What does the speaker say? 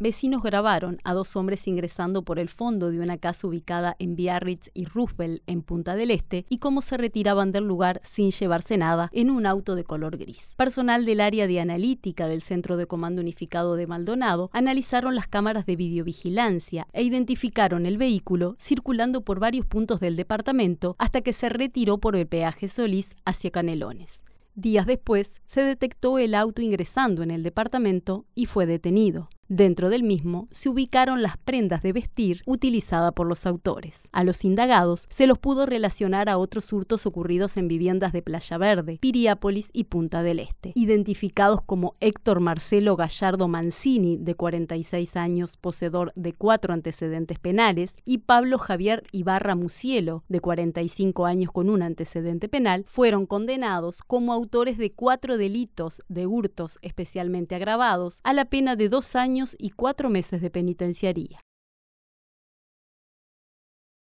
vecinos grabaron a dos hombres ingresando por el fondo de una casa ubicada en Biarritz y Roosevelt, en Punta del Este, y cómo se retiraban del lugar sin llevarse nada en un auto de color gris. Personal del área de analítica del Centro de Comando Unificado de Maldonado analizaron las cámaras de videovigilancia e identificaron el vehículo circulando por varios puntos del departamento hasta que se retiró por el peaje Solís hacia Canelones. Días después, se detectó el auto ingresando en el departamento y fue detenido. Dentro del mismo se ubicaron las prendas de vestir utilizadas por los autores. A los indagados se los pudo relacionar a otros hurtos ocurridos en viviendas de Playa Verde, Piriápolis y Punta del Este, identificados como Héctor Marcelo Gallardo Mancini, de 46 años, poseedor de cuatro antecedentes penales, y Pablo Javier Ibarra Musielo, de 45 años con un antecedente penal, fueron condenados como autores de cuatro delitos de hurtos especialmente agravados a la pena de dos años y cuatro meses de penitenciaría.